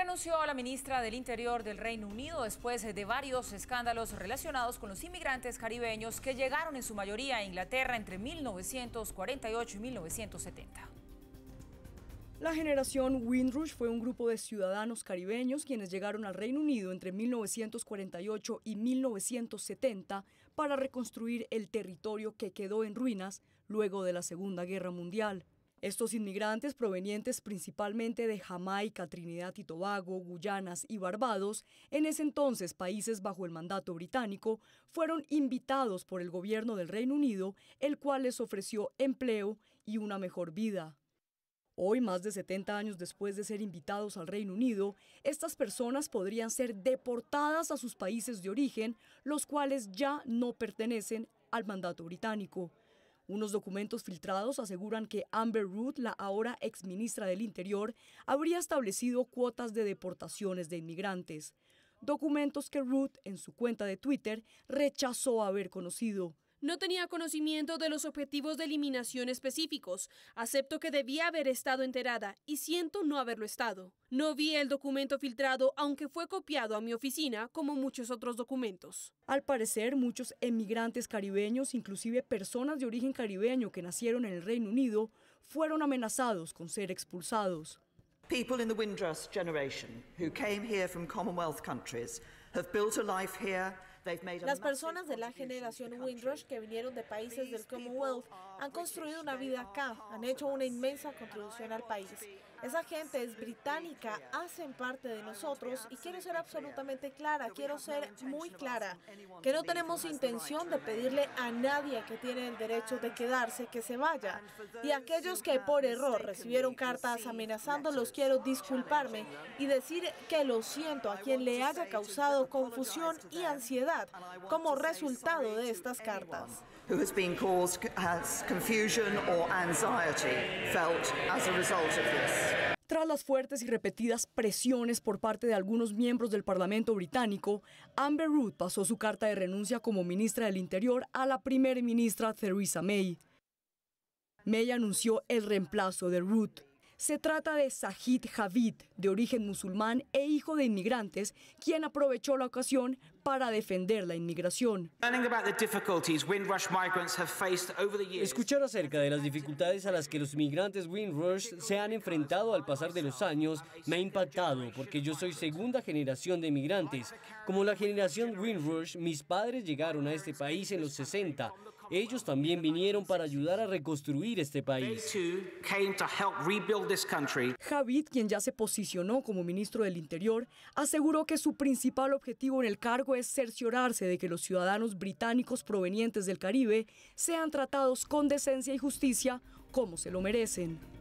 Renunció a la ministra del Interior del Reino Unido después eh, de varios escándalos relacionados con los inmigrantes caribeños que llegaron en su mayoría a Inglaterra entre 1948 y 1970. La generación Windrush fue un grupo de ciudadanos caribeños quienes llegaron al Reino Unido entre 1948 y 1970 para reconstruir el territorio que quedó en ruinas luego de la Segunda Guerra Mundial. Estos inmigrantes provenientes principalmente de Jamaica, Trinidad y Tobago, Guyanas y Barbados, en ese entonces países bajo el mandato británico, fueron invitados por el gobierno del Reino Unido, el cual les ofreció empleo y una mejor vida. Hoy, más de 70 años después de ser invitados al Reino Unido, estas personas podrían ser deportadas a sus países de origen, los cuales ya no pertenecen al mandato británico. Unos documentos filtrados aseguran que Amber Root, la ahora exministra del Interior, habría establecido cuotas de deportaciones de inmigrantes. Documentos que Root, en su cuenta de Twitter, rechazó haber conocido. No tenía conocimiento de los objetivos de eliminación específicos. Acepto que debía haber estado enterada y siento no haberlo estado. No vi el documento filtrado, aunque fue copiado a mi oficina, como muchos otros documentos. Al parecer, muchos emigrantes caribeños, inclusive personas de origen caribeño que nacieron en el Reino Unido, fueron amenazados con ser expulsados. People in the Windrush generation who came here from Commonwealth countries have built a life here las personas de la generación Windrush que vinieron de países del Commonwealth han construido una vida acá, han hecho una inmensa contribución al país. Esa gente es británica, hacen parte de nosotros y quiero ser absolutamente clara, quiero ser muy clara, que no tenemos intención de pedirle a nadie que tiene el derecho de quedarse que se vaya. Y aquellos que por error recibieron cartas amenazando, los quiero disculparme y decir que lo siento a quien le haya causado confusión y ansiedad como resultado de estas cartas. Tras las fuertes y repetidas presiones por parte de algunos miembros del Parlamento británico, Amber Root pasó su carta de renuncia como ministra del Interior a la primera ministra Theresa May. May anunció el reemplazo de Root. Se trata de Sajid Javid, de origen musulmán e hijo de inmigrantes, quien aprovechó la ocasión para defender la inmigración. Escuchar acerca de las dificultades a las que los migrantes Windrush se han enfrentado al pasar de los años me ha impactado porque yo soy segunda generación de inmigrantes. Como la generación Windrush, mis padres llegaron a este país en los 60 ellos también vinieron para ayudar a reconstruir este país. Javid, quien ya se posicionó como ministro del Interior, aseguró que su principal objetivo en el cargo es cerciorarse de que los ciudadanos británicos provenientes del Caribe sean tratados con decencia y justicia como se lo merecen.